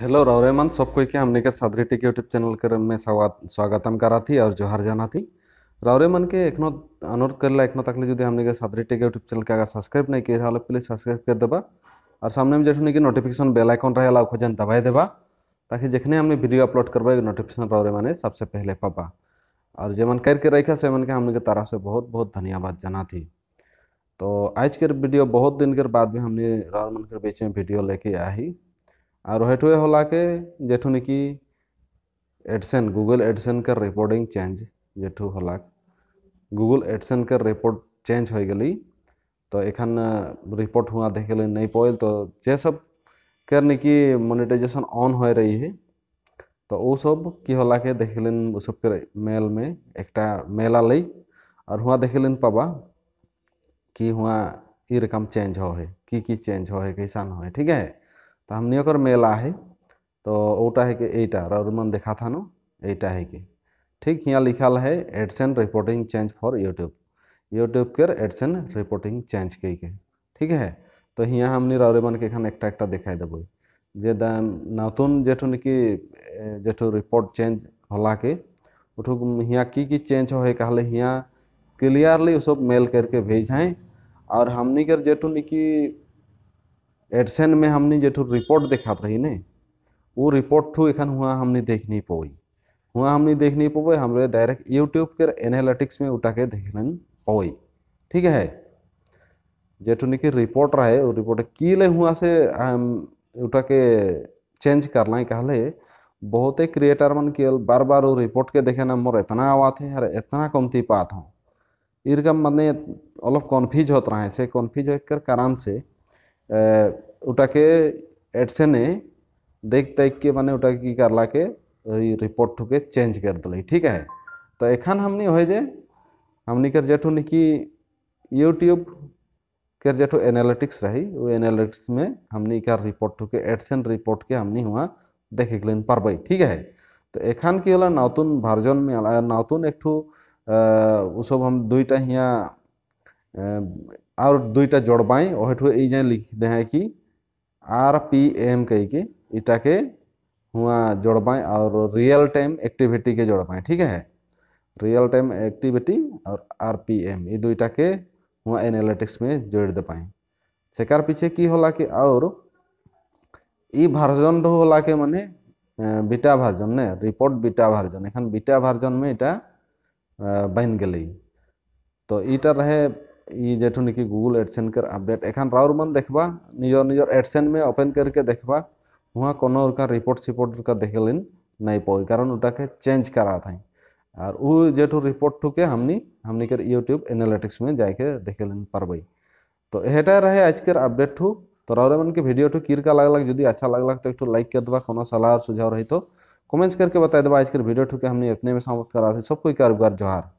hello कोई के हमने के सादरी टी यूट्यूब चैनल कर में स्वागतम थी और जोहार राव रहमान के नो अनुरोध नो तक ले जो हमने के सादरी टी यूट्यूब चैनल के अगर सब्सक्राइब नहीं किया रहा प्लीज सब्सक्राइब कर देबा और सामने में जेठने की नोटिफिकेशन बेल रहे रहा खोजन दबाए देबा ताकि जखने हमने वीडियो अपलोड करवा नोटिफिकेशन रौरे मैंने सबसे पहले पाबा और जे मन करके रखा से मन के हमने के तरफ से बहुत बहुत धन्यवाद थी तो आज के वीडियो बहुत दिन के बाद भी हमने रहमान के बीच में वीडियो लेके आई और हेटे होला के जेठू निकी एडसन गूगल एडसन के रिपोर्टिंग चेंज जेठू होला गूगल एडसन के रिपोर्ट चेंज हो गई तो एखन रिपोर्ट हुआ देखे नहीं पोल तो जे सब कर निकी मोनिटाइजेशन ऑन हो रही है तो वो सब कि होला के देखे वो सबके मेल में एक मेल आल और हुआ देखे पाबा कि हुआ ये रकम चेंज हो है कि की चेंज हो है कैसा हो है ठीक है तो हम नियोकर मेल आहे तो ओटा है कि एटा और मन देखा था नो एटा है कि ठीक यहाँ लिखा है AdSense reporting change for YouTube YouTube के एडसन रिपोर्टिंग चेंज कह के ठीक है तो यहाँ हम राउरे मन के खान एक देखाई देव जे नतुन जेठू कि जेठू रिपोर्ट चेंज होला के उठू हियाँ की की चेंज हो है कहले हियाँ क्लियरली सब मेल करके भेज हैं और हमनी कर जेठू कि एडसेन में हमने जेठू रिपोर्ट देखा रही ने वो रिपोर्ट ठू एखन हुआ हमने देख नहीं पवई हुआ हमने देख नहीं पवे हमरे डायरेक्ट यूट्यूब के एनालिटिक्स में उठा के देख लें पवई ठीक है जेठू की रिपोर्ट रहे वो रिपोर्ट की ले हुआ से उठा के चेंज कर लें कहले ही क्रिएटर मन के बार बार वो रिपोर्ट के देखे ना मोर इतना आवाज है अरे इतना कमती पात हूँ इरकम मैंने अलग कन्फ्यूज होता रहे से कन्फ्यूज होकर कारण से उटा ওটাকে देख देख তাইকে মানে कि करला के रिपोर्ट रिपोर्टকে चेंज कर দিলাই ठीक है तो এখান हमनी হয়ে যে हमनी कर जेठुनी कि यूट्यूब कर जेठो एनालिटिक्स रही वो एनालिटिक्स में हमनी कर रिपोर्ट के एडसेन रिपोर्ट के हमने हुआ देखे के पार्ब ठीक है तो एखान की होला नतून वर्जन में नतून एक ठो उस सब हम दुईटा हिया और दुईटा जोड़बाई वहीठू ये लिख दे हैं कि आर पी एम कही के इटा के हुआ जोड़बाई और रियल टाइम एक्टिविटी के जोड़बाई ठीक है रियल टाइम एक्टिविटी और आर पी एम ये दुईटा के हुआ एनालिटिक्स में जोड़ दे पाए सेकार पीछे की होला कि और इ भार्जन रो होला के माने बीटा भार्जन ने रिपोर्ट बीटा भार्जन एखन बीटा भार्जन में इटा बन गई तो इटा रहे जेठू निकी गूगल एडसेन कर अपडेट एखान राउर मन देखबा निजर निजर एडसेन में ओपन करके देखबा वहाँ कोनो का रिपोर्ट सिपोर्ट का देखलिन नहीं पाए कारण उटा के चेंज करा था और वो जेठू रिपोर्ट ठुके हमनी हमनी कर यूट्यूब एनालिटिक्स में जाके देखलिन पारबई तो हेटा रहे आजकल अपडेट ठू तो राउर मन के वीडियो ठू किरका लगलक जो अच्छा लगलक तो एक ठू लाइक कर देवा कोनो सलाह सुझाव रही तो कमेंट्स करके बता देवा आजकल वीडियो ठू के हमने इतने में समाप्त करा थे सबको कारोबार जोहार